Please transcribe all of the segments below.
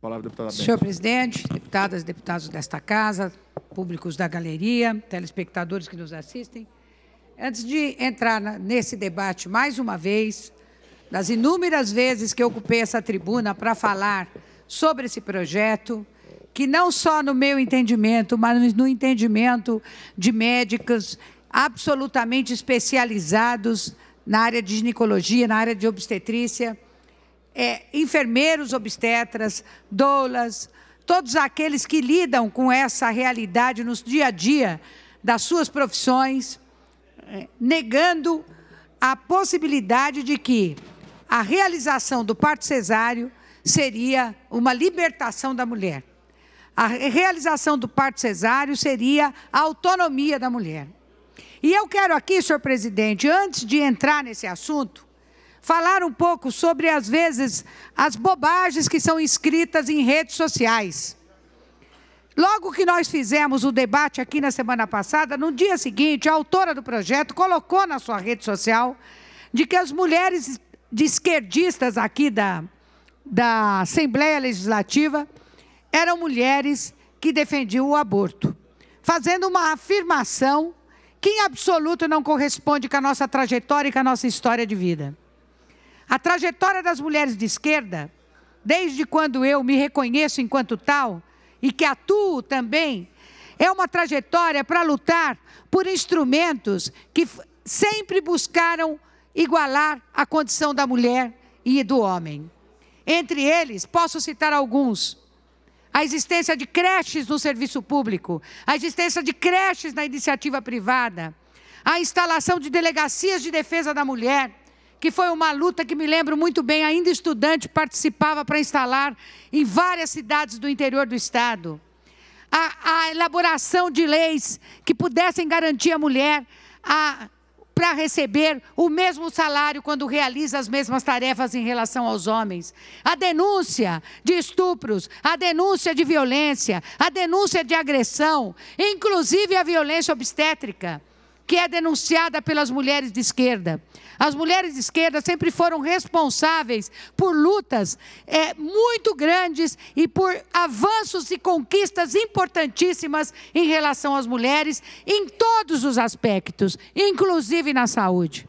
Palavra, deputada Bente. Senhor presidente, deputadas e deputados desta casa, públicos da galeria, telespectadores que nos assistem, antes de entrar nesse debate mais uma vez, das inúmeras vezes que ocupei essa tribuna para falar sobre esse projeto, que não só no meu entendimento, mas no entendimento de médicos absolutamente especializados na área de ginecologia, na área de obstetrícia, é, enfermeiros obstetras, doulas, todos aqueles que lidam com essa realidade no dia a dia das suas profissões, é, negando a possibilidade de que a realização do parto cesáreo seria uma libertação da mulher. A realização do parto cesáreo seria a autonomia da mulher. E eu quero aqui, senhor presidente, antes de entrar nesse assunto, falar um pouco sobre, às vezes, as bobagens que são escritas em redes sociais. Logo que nós fizemos o debate aqui na semana passada, no dia seguinte, a autora do projeto colocou na sua rede social de que as mulheres de esquerdistas aqui da, da Assembleia Legislativa eram mulheres que defendiam o aborto, fazendo uma afirmação que em absoluto não corresponde com a nossa trajetória e com a nossa história de vida. A trajetória das mulheres de esquerda, desde quando eu me reconheço enquanto tal e que atuo também, é uma trajetória para lutar por instrumentos que sempre buscaram igualar a condição da mulher e do homem. Entre eles, posso citar alguns a existência de creches no serviço público, a existência de creches na iniciativa privada, a instalação de delegacias de defesa da mulher, que foi uma luta que me lembro muito bem, ainda estudante, participava para instalar em várias cidades do interior do estado. A, a elaboração de leis que pudessem garantir à mulher para receber o mesmo salário quando realiza as mesmas tarefas em relação aos homens. A denúncia de estupros, a denúncia de violência, a denúncia de agressão, inclusive a violência obstétrica que é denunciada pelas mulheres de esquerda. As mulheres de esquerda sempre foram responsáveis por lutas é, muito grandes e por avanços e conquistas importantíssimas em relação às mulheres, em todos os aspectos, inclusive na saúde.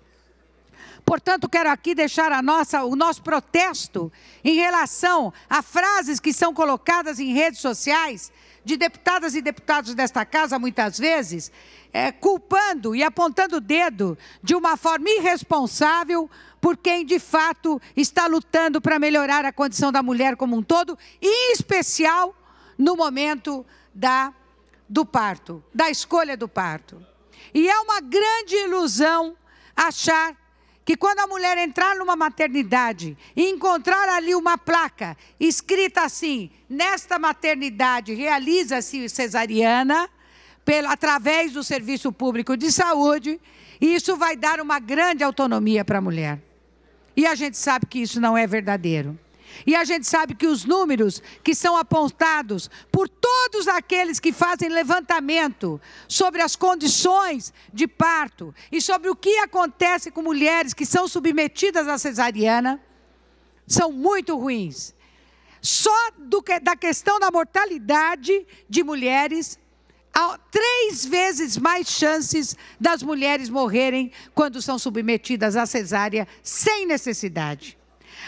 Portanto, quero aqui deixar nossa, o nosso protesto em relação a frases que são colocadas em redes sociais de deputadas e deputados desta casa, muitas vezes, é, culpando e apontando o dedo de uma forma irresponsável por quem, de fato, está lutando para melhorar a condição da mulher como um todo, e em especial no momento da, do parto, da escolha do parto. E é uma grande ilusão achar que quando a mulher entrar numa maternidade e encontrar ali uma placa escrita assim: nesta maternidade realiza-se cesariana, pelo através do Serviço Público de Saúde, isso vai dar uma grande autonomia para a mulher. E a gente sabe que isso não é verdadeiro. E a gente sabe que os números que são apontados por todos aqueles que fazem levantamento sobre as condições de parto e sobre o que acontece com mulheres que são submetidas à cesariana são muito ruins. Só do que, da questão da mortalidade de mulheres, há três vezes mais chances das mulheres morrerem quando são submetidas à cesárea sem necessidade.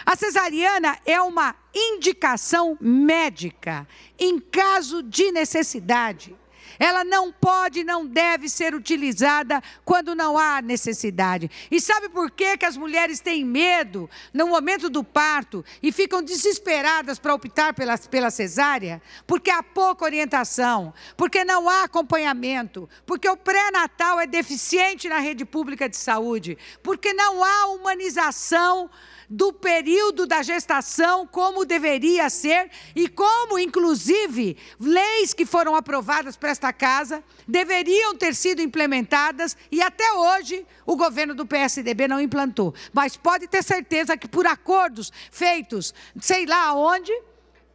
A cesariana é uma indicação médica em caso de necessidade. Ela não pode, não deve ser utilizada quando não há necessidade. E sabe por que, que as mulheres têm medo no momento do parto e ficam desesperadas para optar pela, pela cesárea? Porque há pouca orientação, porque não há acompanhamento, porque o pré-natal é deficiente na rede pública de saúde, porque não há humanização do período da gestação como deveria ser e como, inclusive, leis que foram aprovadas para esta casa deveriam ter sido implementadas e até hoje o governo do PSDB não implantou. Mas pode ter certeza que por acordos feitos, sei lá onde,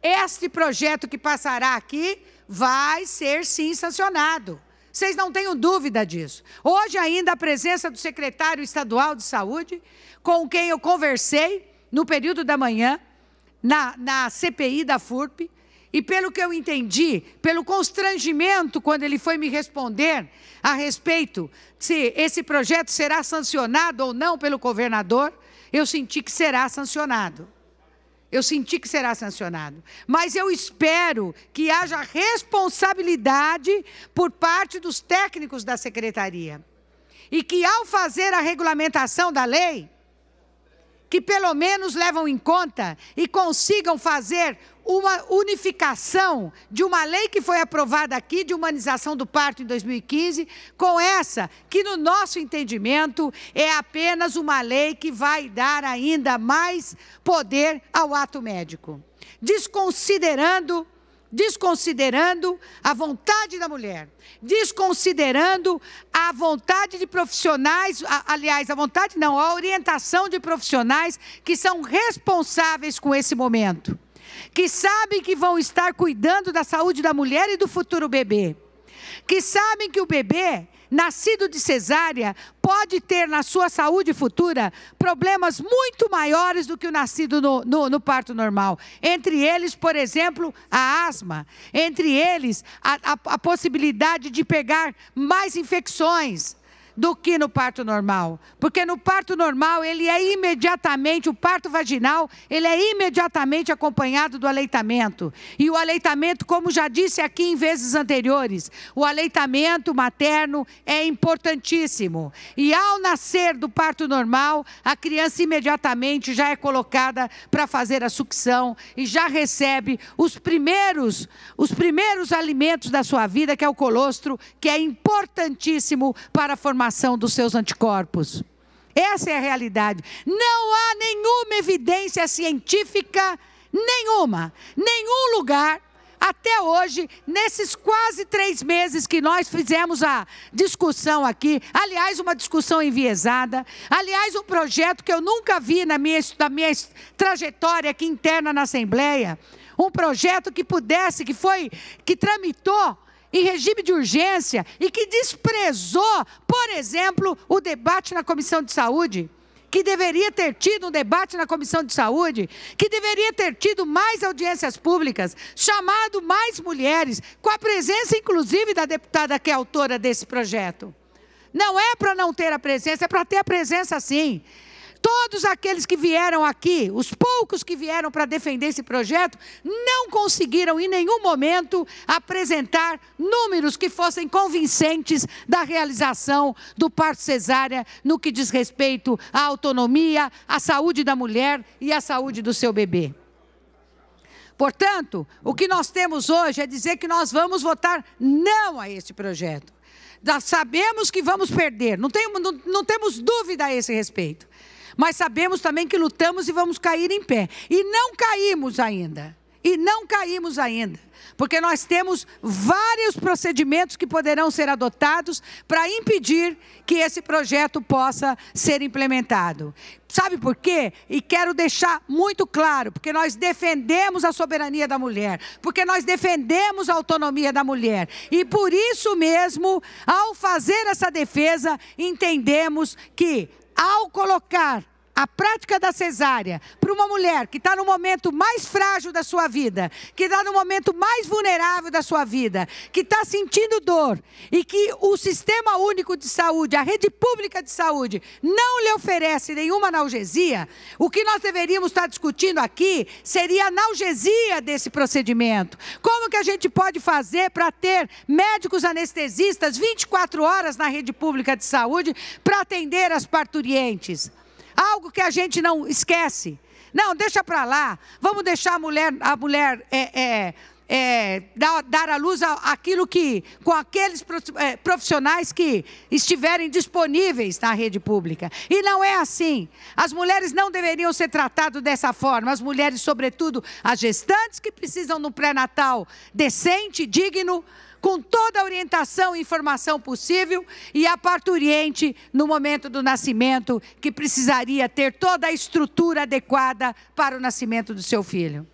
este projeto que passará aqui vai ser sim sancionado. Vocês não tenham dúvida disso. Hoje ainda a presença do secretário estadual de saúde, com quem eu conversei no período da manhã, na, na CPI da FURP, e pelo que eu entendi, pelo constrangimento quando ele foi me responder a respeito se esse projeto será sancionado ou não pelo governador, eu senti que será sancionado. Eu senti que será sancionado. Mas eu espero que haja responsabilidade por parte dos técnicos da secretaria. E que, ao fazer a regulamentação da lei, que pelo menos levam em conta e consigam fazer uma unificação de uma lei que foi aprovada aqui de humanização do parto em 2015 com essa que no nosso entendimento é apenas uma lei que vai dar ainda mais poder ao ato médico, desconsiderando desconsiderando a vontade da mulher, desconsiderando a vontade de profissionais, a, aliás, a vontade não, a orientação de profissionais que são responsáveis com esse momento, que sabem que vão estar cuidando da saúde da mulher e do futuro bebê, que sabem que o bebê nascido de cesárea, pode ter na sua saúde futura problemas muito maiores do que o nascido no, no, no parto normal. Entre eles, por exemplo, a asma. Entre eles, a, a, a possibilidade de pegar mais infecções do que no parto normal. Porque no parto normal, ele é imediatamente, o parto vaginal, ele é imediatamente acompanhado do aleitamento. E o aleitamento, como já disse aqui em vezes anteriores, o aleitamento materno é importantíssimo. E ao nascer do parto normal, a criança imediatamente já é colocada para fazer a sucção e já recebe os primeiros, os primeiros alimentos da sua vida, que é o colostro, que é importantíssimo para a formação formação dos seus anticorpos. Essa é a realidade. Não há nenhuma evidência científica, nenhuma, nenhum lugar, até hoje, nesses quase três meses que nós fizemos a discussão aqui, aliás, uma discussão enviesada, aliás, um projeto que eu nunca vi na minha, na minha trajetória aqui interna na Assembleia, um projeto que pudesse, que foi, que tramitou em regime de urgência e que desprezou, por exemplo, o debate na Comissão de Saúde, que deveria ter tido um debate na Comissão de Saúde, que deveria ter tido mais audiências públicas, chamado mais mulheres, com a presença inclusive da deputada que é autora desse projeto. Não é para não ter a presença, é para ter a presença sim. Todos aqueles que vieram aqui, os poucos que vieram para defender esse projeto, não conseguiram em nenhum momento apresentar números que fossem convincentes da realização do parto cesárea no que diz respeito à autonomia, à saúde da mulher e à saúde do seu bebê. Portanto, o que nós temos hoje é dizer que nós vamos votar não a este projeto. Nós sabemos que vamos perder, não, tem, não, não temos dúvida a esse respeito mas sabemos também que lutamos e vamos cair em pé. E não caímos ainda. E não caímos ainda. Porque nós temos vários procedimentos que poderão ser adotados para impedir que esse projeto possa ser implementado. Sabe por quê? E quero deixar muito claro, porque nós defendemos a soberania da mulher, porque nós defendemos a autonomia da mulher. E por isso mesmo, ao fazer essa defesa, entendemos que ao colocar a prática da cesárea para uma mulher que está no momento mais frágil da sua vida, que está no momento mais vulnerável da sua vida, que está sentindo dor e que o Sistema Único de Saúde, a rede pública de saúde, não lhe oferece nenhuma analgesia, o que nós deveríamos estar tá discutindo aqui seria a analgesia desse procedimento. Como que a gente pode fazer para ter médicos anestesistas 24 horas na rede pública de saúde para atender as parturientes? algo que a gente não esquece. Não, deixa para lá. Vamos deixar a mulher, a mulher é, é, é, dar, dar à luz aquilo que, com aqueles é, profissionais que estiverem disponíveis na rede pública. E não é assim. As mulheres não deveriam ser tratadas dessa forma. As mulheres, sobretudo as gestantes, que precisam de um pré-natal decente, digno, com toda a orientação e informação possível, e a parturiente no momento do nascimento, que precisaria ter toda a estrutura adequada para o nascimento do seu filho.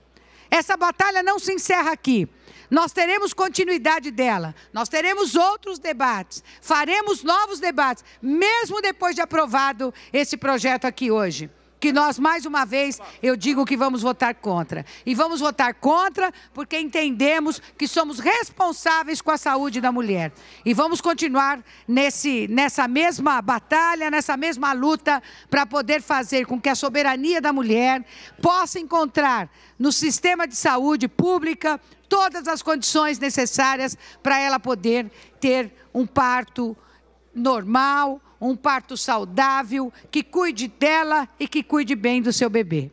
Essa batalha não se encerra aqui. Nós teremos continuidade dela. Nós teremos outros debates. Faremos novos debates, mesmo depois de aprovado esse projeto aqui hoje que nós, mais uma vez, eu digo que vamos votar contra. E vamos votar contra porque entendemos que somos responsáveis com a saúde da mulher. E vamos continuar nesse, nessa mesma batalha, nessa mesma luta, para poder fazer com que a soberania da mulher possa encontrar no sistema de saúde pública todas as condições necessárias para ela poder ter um parto normal, um parto saudável, que cuide dela e que cuide bem do seu bebê.